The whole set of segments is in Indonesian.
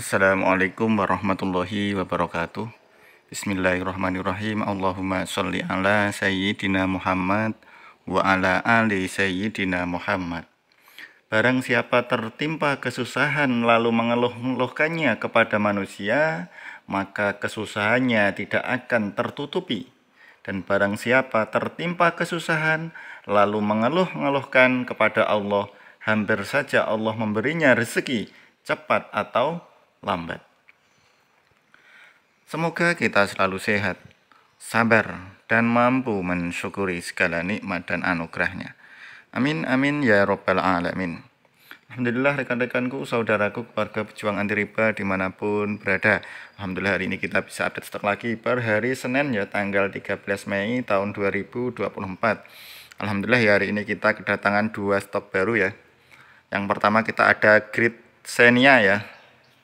Assalamualaikum warahmatullahi wabarakatuh Bismillahirrahmanirrahim Allahumma sholli ala Sayyidina Muhammad wa ala ali Sayyidina Muhammad Barang siapa tertimpa kesusahan lalu mengeluh-ngeluhkannya kepada manusia maka kesusahannya tidak akan tertutupi dan barang siapa tertimpa kesusahan lalu mengeluh-ngeluhkan kepada Allah, hampir saja Allah memberinya rezeki cepat atau lambat. Semoga kita selalu sehat, sabar, dan mampu mensyukuri segala nikmat dan anugerahnya. Amin, amin, ya robbal alamin. Alhamdulillah rekan-rekanku, saudaraku, keluarga pejuang anti riba dimanapun berada. Alhamdulillah hari ini kita bisa update stok lagi per hari Senin ya tanggal 13 Mei tahun 2024. Alhamdulillah ya hari ini kita kedatangan dua stok baru ya. Yang pertama kita ada Grid senia ya,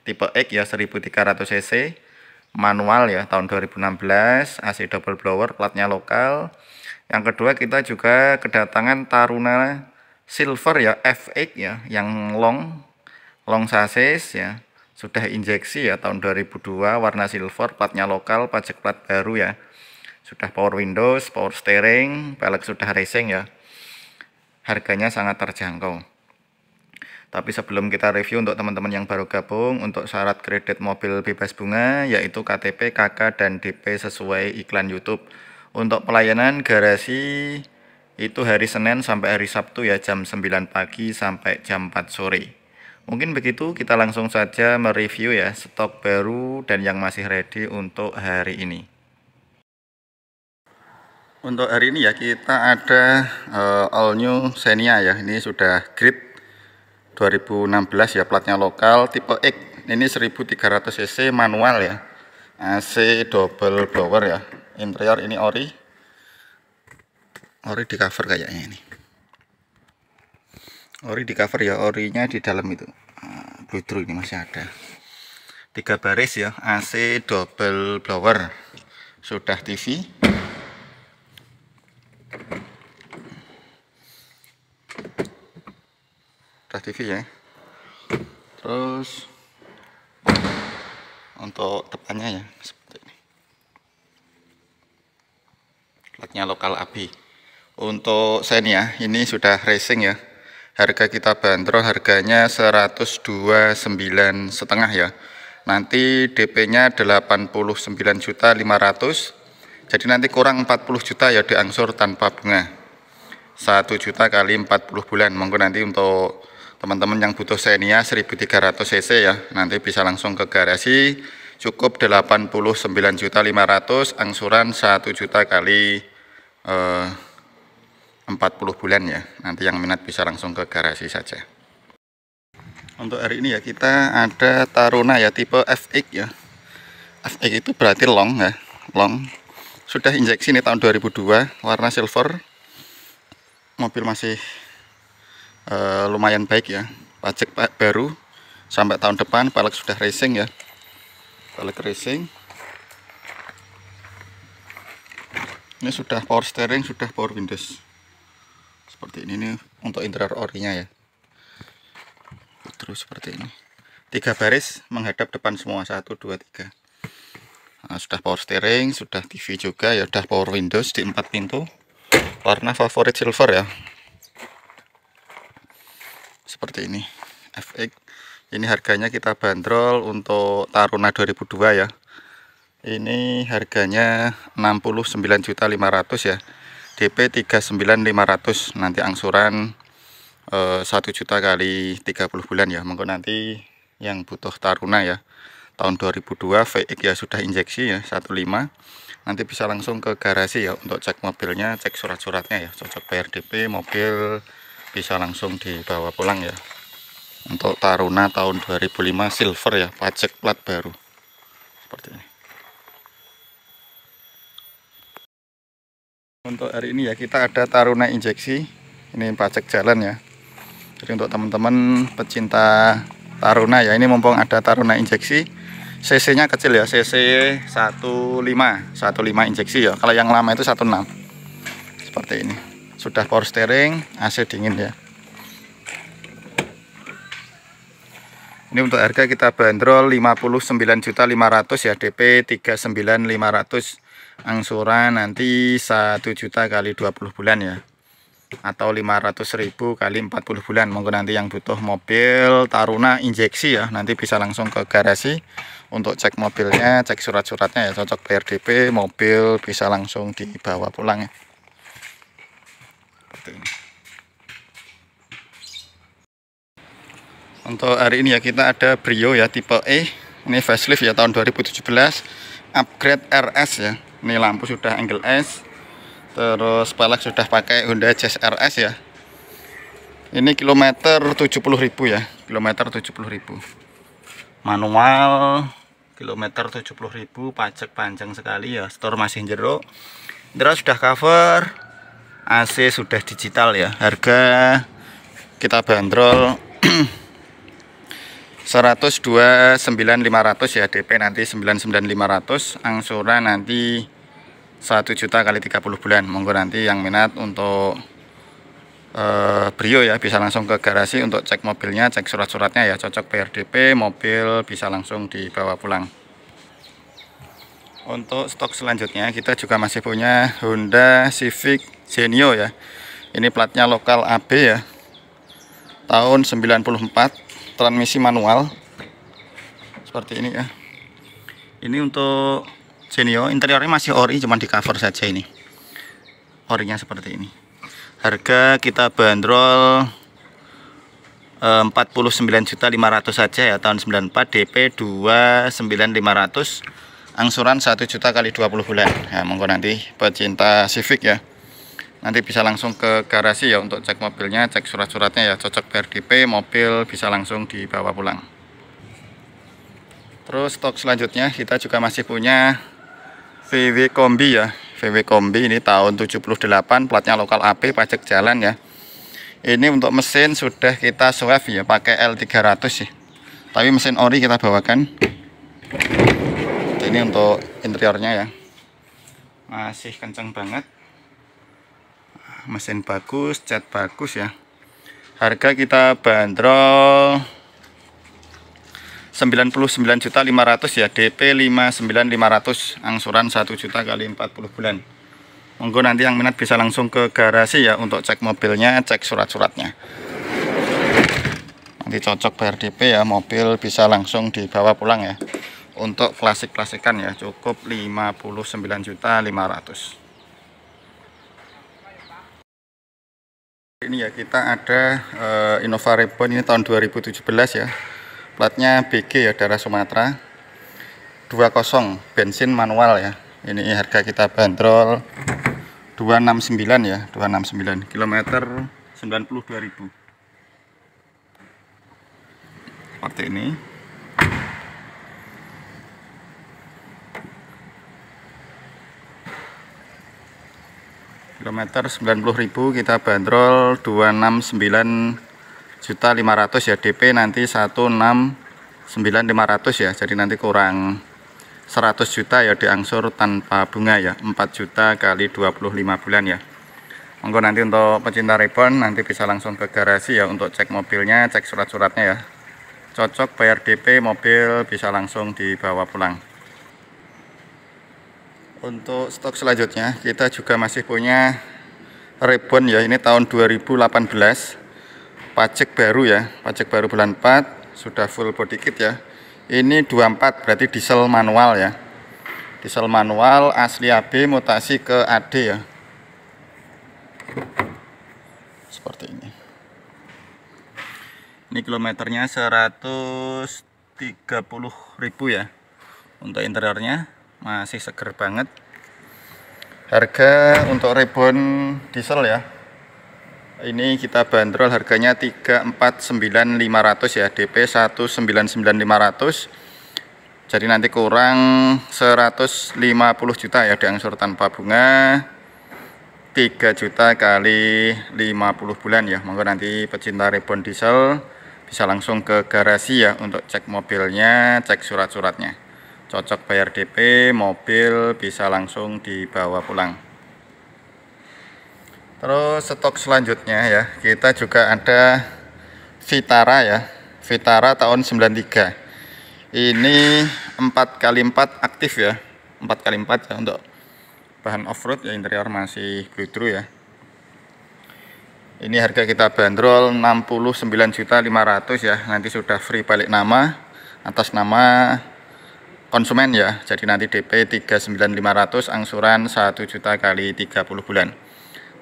tipe X ya 1300 cc manual ya tahun 2016 AC double blower platnya lokal yang kedua kita juga kedatangan Taruna Silver ya F8 ya yang long long sasis ya sudah injeksi ya tahun 2002 warna silver platnya lokal pajak plat baru ya sudah power windows power steering pelek sudah racing ya harganya sangat terjangkau tapi sebelum kita review untuk teman-teman yang baru gabung, untuk syarat kredit mobil bebas bunga yaitu KTP, KK, dan DP sesuai iklan YouTube. Untuk pelayanan garasi itu hari Senin sampai hari Sabtu ya jam 9 pagi sampai jam 4 sore. Mungkin begitu kita langsung saja mereview ya stok baru dan yang masih ready untuk hari ini. Untuk hari ini ya kita ada uh, all new Xenia ya. Ini sudah grip. 2016 ya platnya lokal tipe X ini 1300 cc manual ya AC double blower ya interior ini ori ori di cover kayaknya ini ori di cover ya orinya di dalam itu ah, bludru ini masih ada tiga baris ya AC double blower sudah TV TV ya terus untuk depannya ya seperti ini platnya lokal AB untuk Xenia ini sudah racing ya harga kita bandrol harganya 129 setengah ya nanti DP nya 89 juta 500 jadi nanti kurang 40 juta ya diangsur tanpa bunga 1 juta kali 40 bulan monggo nanti untuk teman-teman yang butuh Xenia 1300 cc ya nanti bisa langsung ke garasi cukup 89.500 angsuran 1 juta kali eh, 40 bulan ya nanti yang minat bisa langsung ke garasi saja untuk hari ini ya kita ada Taruna ya tipe FX ya FX itu berarti long ya long sudah injeksi nih tahun 2002 warna silver mobil masih eh, lumayan baik ya pajak baru sampai tahun depan pelek sudah racing ya pelek racing ini sudah power steering sudah power windows seperti ini nih untuk interior orinya ya terus seperti ini tiga baris menghadap depan semua satu dua tiga nah, sudah power steering sudah TV juga ya sudah power windows di empat pintu warna favorit silver ya seperti ini FX ini harganya kita bandrol untuk Taruna 2002 ya ini harganya 69.500 ya DP 39.500 nanti angsuran eh, 1 juta kali 30 bulan ya mungkin nanti yang butuh Taruna ya tahun 2002 VX ya sudah injeksi ya 15 nanti bisa langsung ke garasi ya untuk cek mobilnya cek surat-suratnya ya cocok PRDP mobil bisa langsung dibawa pulang ya untuk Taruna tahun 2005 silver ya pajak plat baru seperti ini untuk hari ini ya kita ada Taruna injeksi ini pajak jalan ya jadi untuk teman-teman pecinta Taruna ya ini mumpung ada Taruna injeksi CC nya kecil ya CC 15 15 injeksi ya kalau yang lama itu 16 seperti ini sudah power steering AC dingin ya ini untuk harga kita bandrol 59.500 ya DP 39.500 angsuran nanti 1 juta kali 20 bulan ya atau 500.000 kali 40 bulan mungkin nanti yang butuh mobil Taruna injeksi ya nanti bisa langsung ke garasi untuk cek mobilnya cek surat-suratnya ya cocok prdp mobil bisa langsung dibawa pulang ya ini. Gitu. untuk hari ini ya kita ada Brio ya tipe E ini facelift ya tahun 2017 upgrade RS ya ini lampu sudah angle S terus pelek sudah pakai Honda Jazz RS ya ini kilometer 70.000 ya kilometer 70.000 manual kilometer 70.000 pajak panjang sekali ya store masih jeruk Terus sudah cover AC sudah digital ya harga kita bandrol 129500 ya DP nanti 99500 angsuran nanti 1 juta kali 30 bulan monggo nanti yang minat untuk e, Brio ya bisa langsung ke garasi untuk cek mobilnya cek surat-suratnya ya cocok PRDP mobil bisa langsung dibawa pulang untuk stok selanjutnya kita juga masih punya Honda Civic Genio ya ini platnya lokal AB ya tahun 94 transmisi manual seperti ini ya ini untuk Genio interiornya masih ori cuman di cover saja ini orinya seperti ini harga kita bandrol 49.500 eh, saja ya tahun 94 DP 29500 angsuran 1 juta kali 20 bulan ya monggo nanti pecinta Civic ya nanti bisa langsung ke garasi ya untuk cek mobilnya cek surat-suratnya ya cocok BRDP mobil bisa langsung dibawa pulang terus stok selanjutnya kita juga masih punya VW Kombi ya VW Kombi ini tahun 78 platnya lokal AP pajak jalan ya ini untuk mesin sudah kita swap ya pakai L300 sih tapi mesin ori kita bawakan ini untuk interiornya ya masih kencang banget mesin bagus cat bagus ya harga kita bandrol juta 99.500 ya DP 59.500 angsuran 1 juta kali 40 bulan monggo nanti yang minat bisa langsung ke garasi ya untuk cek mobilnya cek surat-suratnya nanti cocok bayar DP ya mobil bisa langsung dibawa pulang ya untuk klasik-klasikan ya cukup 59.500 ini ya kita ada uh, Innova Reborn ini tahun 2017 ya platnya BG ya darah Sumatera 20 bensin manual ya ini harga kita bandrol 269 ya 269 kilometer 92.000 seperti ini meter 90.000 kita bandrol 269 juta 500 ya DP nanti 169.500 ya jadi nanti kurang 100 juta ya diangsur tanpa bunga ya 4 juta kali 25 bulan ya monggo nanti untuk pecinta ribbon nanti bisa langsung ke garasi ya untuk cek mobilnya cek surat-suratnya ya cocok bayar DP mobil bisa langsung dibawa pulang untuk stok selanjutnya kita juga masih punya rebon ya ini tahun 2018 pajak baru ya pajak baru bulan 4 sudah full body kit ya ini 24 berarti diesel manual ya diesel manual asli AB mutasi ke AD ya seperti ini ini kilometernya 130.000 ya untuk interiornya masih seger banget harga untuk rebon diesel ya ini kita bandrol harganya 349500 ya DP 199500 jadi nanti kurang 150 juta ya diangsur tanpa bunga 3 juta kali 50 bulan ya monggo nanti pecinta rebon diesel bisa langsung ke garasi ya untuk cek mobilnya cek surat-suratnya cocok bayar DP mobil bisa langsung dibawa pulang terus stok selanjutnya ya kita juga ada Vitara ya Vitara tahun 93 ini 4x4 aktif ya 4x4 ya untuk bahan off-road ya interior masih blue true ya ini harga kita bandrol 69.500 ya nanti sudah free balik nama atas nama konsumen ya. Jadi nanti DP 39500 angsuran 1 juta kali 30 bulan.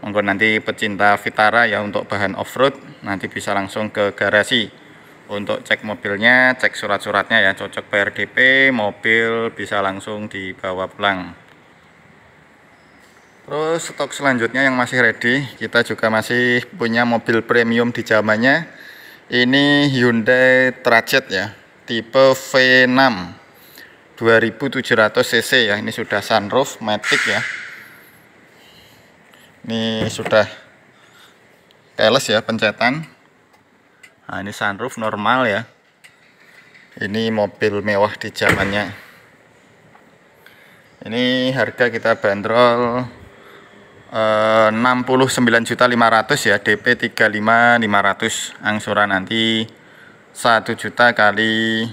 Monggo nanti pecinta Vitara ya untuk bahan off-road nanti bisa langsung ke garasi untuk cek mobilnya, cek surat-suratnya ya, cocok prdp mobil bisa langsung dibawa pulang. Terus stok selanjutnya yang masih ready, kita juga masih punya mobil premium di zamannya. Ini Hyundai Trajet ya, tipe V6 2700 cc ya ini sudah sunroof matic ya ini sudah keles ya pencetan nah ini sunroof normal ya ini mobil mewah di zamannya ini harga kita bandrol eh, 69.500 ya DP 35.500 angsuran nanti 1 juta kali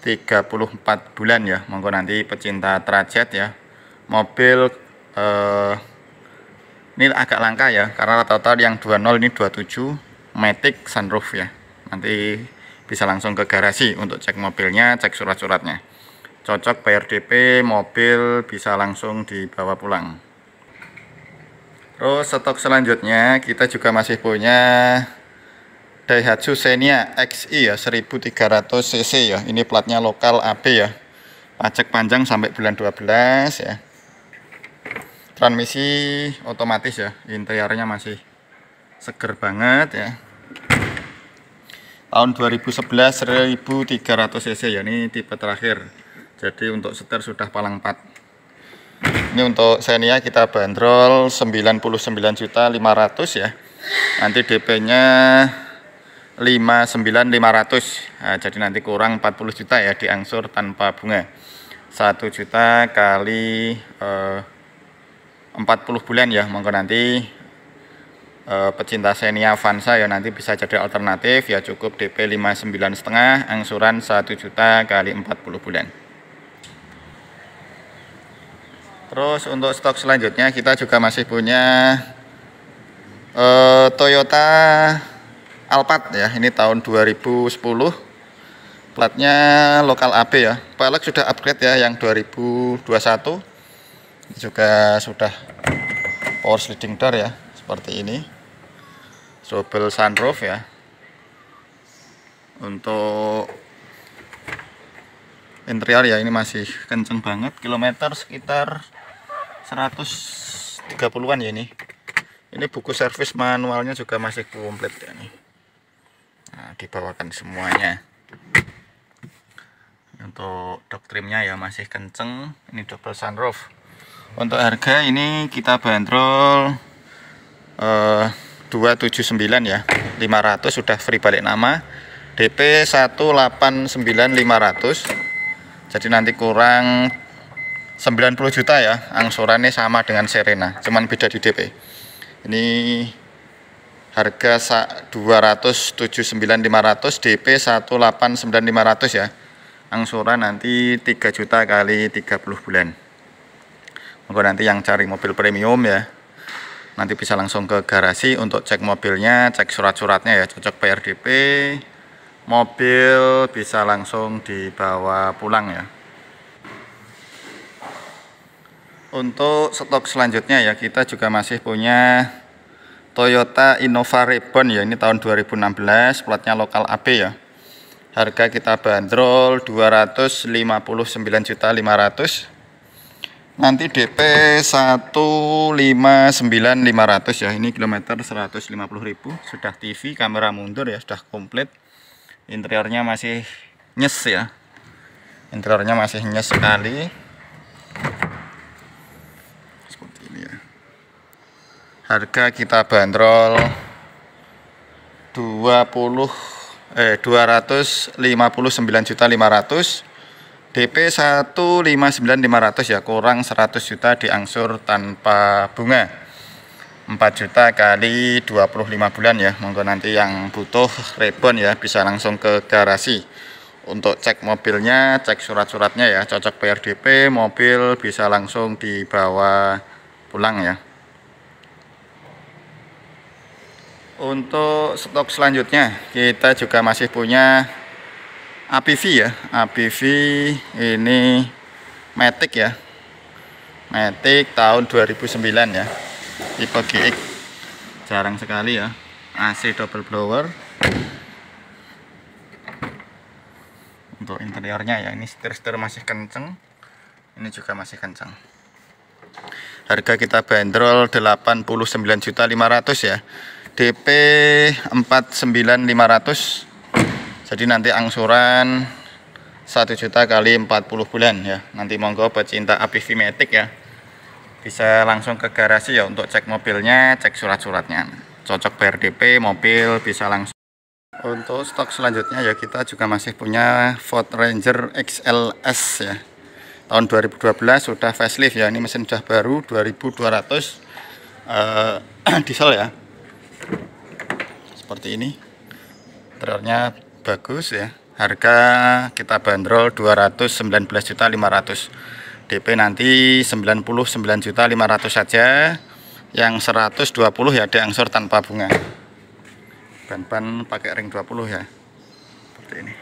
34 bulan ya monggo nanti pecinta trajet ya mobil eh, ini agak langka ya karena total rata yang 20 ini 27 Matic sunroof ya nanti bisa langsung ke garasi untuk cek mobilnya cek surat-suratnya cocok bayar DP mobil bisa langsung dibawa pulang terus stok selanjutnya kita juga masih punya Daihatsu Xenia XI ya 1300 cc ya ini platnya lokal AB ya pajak panjang sampai bulan 12 ya transmisi otomatis ya interiornya masih seger banget ya tahun 2011 1300 cc ya ini tipe terakhir jadi untuk setir sudah palang 4 ini untuk Xenia kita bandrol 99.500 ya nanti DP nya 59500 nah, jadi nanti kurang 40 juta ya diangsur tanpa bunga 1 juta kali eh, 40 bulan ya monggo nanti eh, pecinta Xenia Avanza ya nanti bisa jadi alternatif ya cukup DP 59 setengah angsuran 1 juta kali 40 bulan terus untuk stok selanjutnya kita juga masih punya eh, Toyota Alphard ya ini tahun 2010 platnya lokal AB ya pelek sudah upgrade ya yang 2021 Ini juga sudah power sliding door ya seperti ini double sunroof ya untuk interior ya ini masih kenceng banget kilometer sekitar 130-an ya ini ini buku servis manualnya juga masih komplit ya nih nah, dibawakan semuanya untuk trimnya ya masih kenceng ini double sunroof untuk harga ini kita bandrol eh, uh, 279 ya 500 sudah free balik nama DP 189500 jadi nanti kurang 90 juta ya angsurannya sama dengan Serena cuman beda di DP ini harga 279.500 DP 189.500 ya angsuran nanti 3 juta kali 30 bulan monggo nanti yang cari mobil premium ya nanti bisa langsung ke garasi untuk cek mobilnya cek surat-suratnya ya cocok PRDP mobil bisa langsung dibawa pulang ya untuk stok selanjutnya ya kita juga masih punya Toyota Innova Reborn ya ini tahun 2016 platnya lokal AP ya harga kita bandrol 259.500 nanti DP 159.500 ya ini kilometer 150.000 sudah TV kamera mundur ya sudah komplit interiornya masih nyes ya interiornya masih nyes sekali harga kita bandrol 20 eh juta 500 DP 159.500 ya kurang 100 juta diangsur tanpa bunga 4 juta kali 25 bulan ya monggo nanti yang butuh rebon ya bisa langsung ke garasi untuk cek mobilnya cek surat-suratnya ya cocok PRDP mobil bisa langsung dibawa pulang ya Untuk stok selanjutnya kita juga masih punya APV ya. APV ini Matic ya. Matic tahun 2009 ya. Tipe GX. Jarang sekali ya. AC double blower. Untuk interiornya ya ini setir-setir masih kenceng. Ini juga masih kenceng harga kita bandrol 89.500 ya DP 49500 jadi nanti angsuran 1 juta kali 40 bulan ya nanti monggo pecinta APV Matic ya bisa langsung ke garasi ya untuk cek mobilnya cek surat-suratnya cocok bayar mobil bisa langsung untuk stok selanjutnya ya kita juga masih punya Ford Ranger XLS ya tahun 2012 sudah facelift ya ini mesin sudah baru 2200 uh, eh, diesel ya seperti ini trailernya bagus ya harga kita bandrol 219.500 DP nanti 99.500 saja yang 120 ya diangsur tanpa bunga ban-ban pakai ring 20 ya seperti ini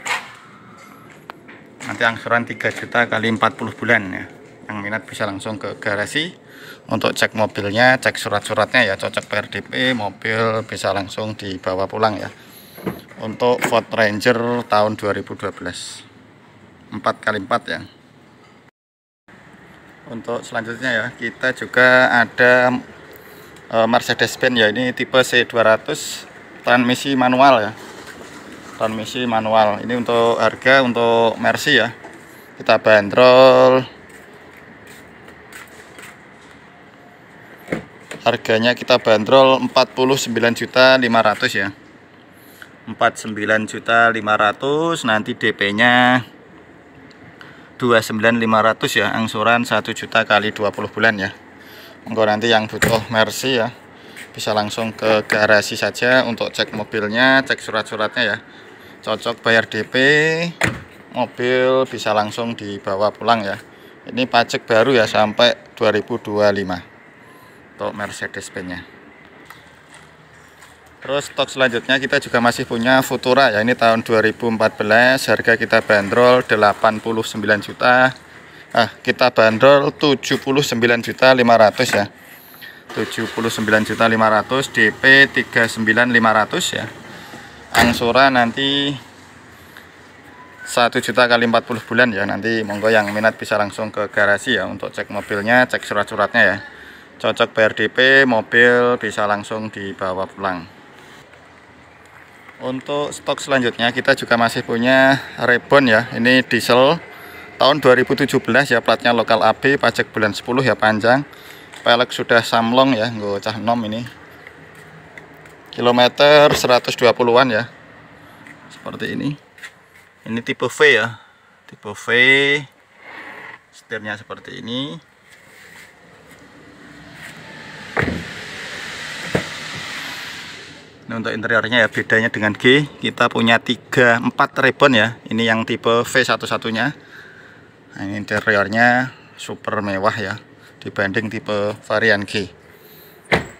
nanti angsuran 3 juta kali 40 bulan ya yang minat bisa langsung ke garasi untuk cek mobilnya cek surat-suratnya ya cocok PRDP e, mobil bisa langsung dibawa pulang ya untuk Ford Ranger tahun 2012 4x4 ya untuk selanjutnya ya kita juga ada e, Mercedes-Benz ya ini tipe C200 transmisi manual ya transmisi manual ini untuk harga untuk Mercy ya kita bandrol harganya kita bandrol juta 49.500 ya juta 49.500 nanti DP-nya 29.500 ya angsuran 1 juta kali 20 bulan ya enggak nanti yang butuh Mercy ya bisa langsung ke garasi saja untuk cek mobilnya cek surat-suratnya ya cocok bayar DP mobil bisa langsung dibawa pulang ya ini pajak baru ya sampai 2025 untuk Mercedes-Benz-nya terus stok selanjutnya kita juga masih punya Futura ya ini tahun 2014 harga kita bandrol 89 juta ah kita bandrol 79 juta 500 ya 79 juta 500 DP 39500 ya angsuran nanti 1 juta kali 40 bulan ya nanti monggo yang minat bisa langsung ke garasi ya untuk cek mobilnya cek surat-suratnya ya cocok PRDP mobil bisa langsung dibawa pulang untuk stok selanjutnya kita juga masih punya rebon ya ini diesel tahun 2017 ya platnya lokal AB pajak bulan 10 ya panjang pelek sudah samlong ya nggak cah nom ini kilometer 120-an ya seperti ini ini tipe V ya tipe V setirnya seperti ini ini nah, untuk interiornya ya bedanya dengan G kita punya 3 4 ribbon ya ini yang tipe V satu-satunya nah, ini interiornya super mewah ya dibanding tipe varian G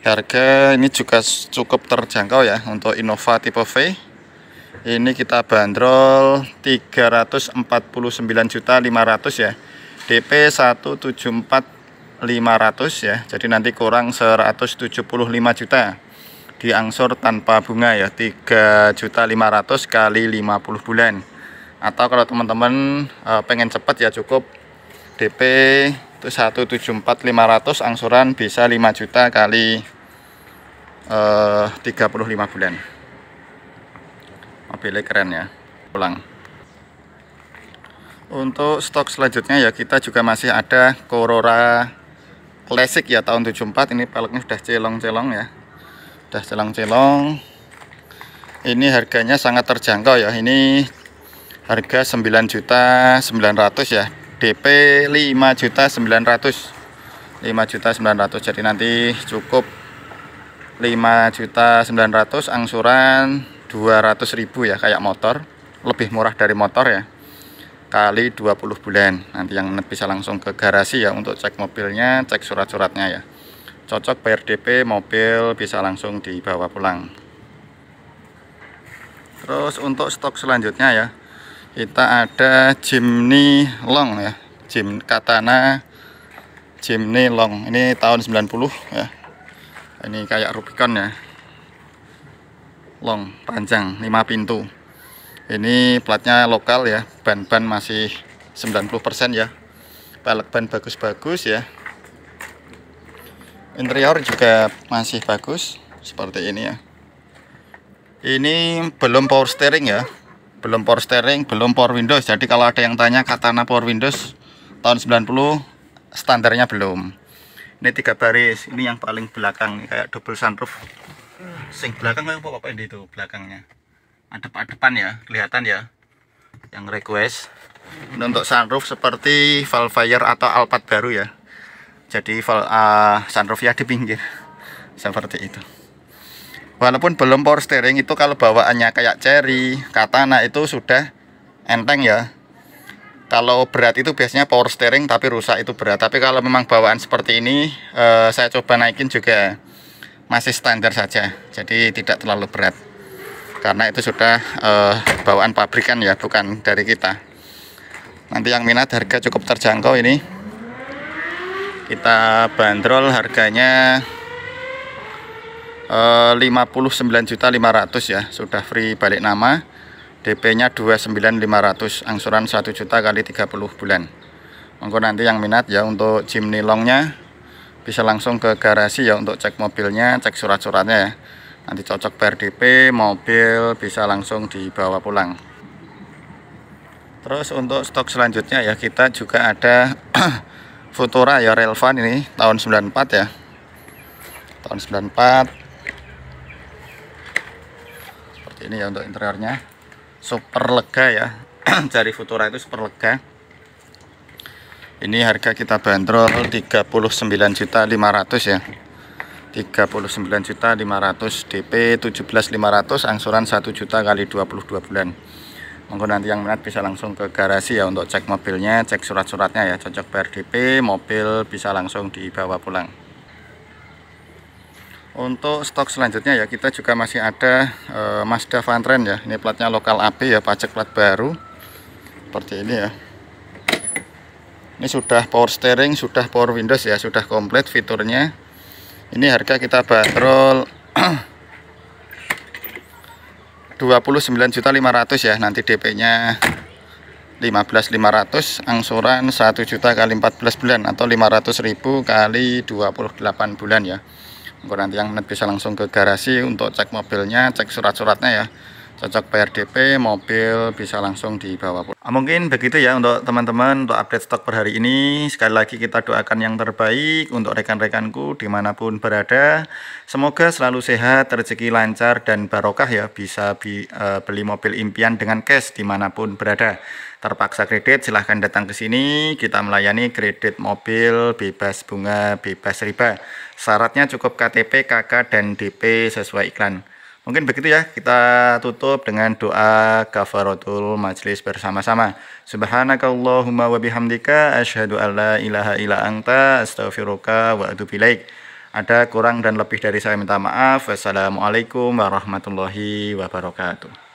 harga ini juga cukup terjangkau ya untuk Innova tipe V ini kita bandrol juta 349.500 ya DP 174 500 ya jadi nanti kurang 175 juta diangsur tanpa bunga ya 3.500 kali 50 bulan atau kalau teman-teman e, pengen cepat ya cukup DP itu 174.500 angsuran bisa 5 juta kali e, 35 bulan mobilnya keren ya pulang untuk stok selanjutnya ya kita juga masih ada Corora Classic ya tahun 74 ini peleknya sudah celong-celong ya udah celong-celong ini harganya sangat terjangkau ya ini harga 9 juta 900 ya DP 5 juta 900 5 juta 900 jadi nanti cukup 5 juta 900 angsuran 200 ribu ya kayak motor lebih murah dari motor ya kali 20 bulan nanti yang bisa langsung ke garasi ya untuk cek mobilnya cek surat-suratnya ya cocok bayar DP mobil bisa langsung dibawa pulang terus untuk stok selanjutnya ya kita ada Jimny Long ya Jim Katana Jimny Long ini tahun 90 ya ini kayak Rubicon ya long panjang lima pintu ini platnya lokal ya ban-ban masih 90% ya balak ban bagus-bagus ya interior juga masih bagus seperti ini ya ini belum power steering ya belum power steering belum power windows jadi kalau ada yang tanya katana power windows tahun 90 standarnya belum ini tiga baris ini yang paling belakang kayak double sunroof sing belakang yang apa apa ini itu belakangnya ada pak depan ya kelihatan ya yang request ini untuk sunroof seperti Valfire atau Alphard baru ya jadi uh, ah, sunroofnya di pinggir seperti itu walaupun belum power steering itu kalau bawaannya kayak Cherry, Katana itu sudah enteng ya kalau berat itu biasanya power steering tapi rusak itu berat tapi kalau memang bawaan seperti ini uh, saya coba naikin juga masih standar saja jadi tidak terlalu berat karena itu sudah uh, bawaan pabrikan ya bukan dari kita nanti yang minat harga cukup terjangkau ini kita bandrol harganya eh, 59.500 ya sudah free balik nama DP-nya 29.500 angsuran 1 juta kali 30 bulan monggo nanti yang minat ya untuk Jimny Longnya bisa langsung ke garasi ya untuk cek mobilnya cek surat-suratnya ya nanti cocok per DP mobil bisa langsung dibawa pulang terus untuk stok selanjutnya ya kita juga ada eh, Futura ya relevan ini tahun 94 ya tahun 94 seperti ini ya untuk interiornya super lega ya dari Futura itu super lega ini harga kita bandrol 39 juta 500 ya 39 juta 500 DP 17 500 angsuran 1 juta kali 22 bulan monggo nanti yang minat bisa langsung ke garasi ya untuk cek mobilnya cek surat-suratnya ya cocok PRDP mobil bisa langsung dibawa pulang untuk stok selanjutnya ya kita juga masih ada e, Mazda Vantren ya ini platnya lokal ap ya pajak plat baru seperti ini ya ini sudah power steering sudah power windows ya sudah komplit fiturnya ini harga kita bandrol 29.500 ya nanti DP-nya 15.500 angsuran 1 juta kali 14 bulan atau 500.000 kali 28 bulan ya. nanti yang bisa langsung ke garasi untuk cek mobilnya, cek surat-suratnya ya cocok PRDP mobil bisa langsung dibawa pulang ah, mungkin begitu ya untuk teman-teman untuk update stok per hari ini sekali lagi kita doakan yang terbaik untuk rekan-rekanku dimanapun berada semoga selalu sehat rezeki lancar dan barokah ya bisa bi, e, beli mobil impian dengan cash dimanapun berada terpaksa kredit silahkan datang ke sini kita melayani kredit mobil bebas bunga bebas riba syaratnya cukup KTP KK dan DP sesuai iklan Mungkin begitu ya, kita tutup dengan doa kafaratul majlis bersama-sama. Subhanakallahumma wa bihamdika asyhadu an la ilaha illa anta astaghfiruka wa atubu ilaik. Ada kurang dan lebih dari saya minta maaf. Wassalamualaikum warahmatullahi wabarakatuh.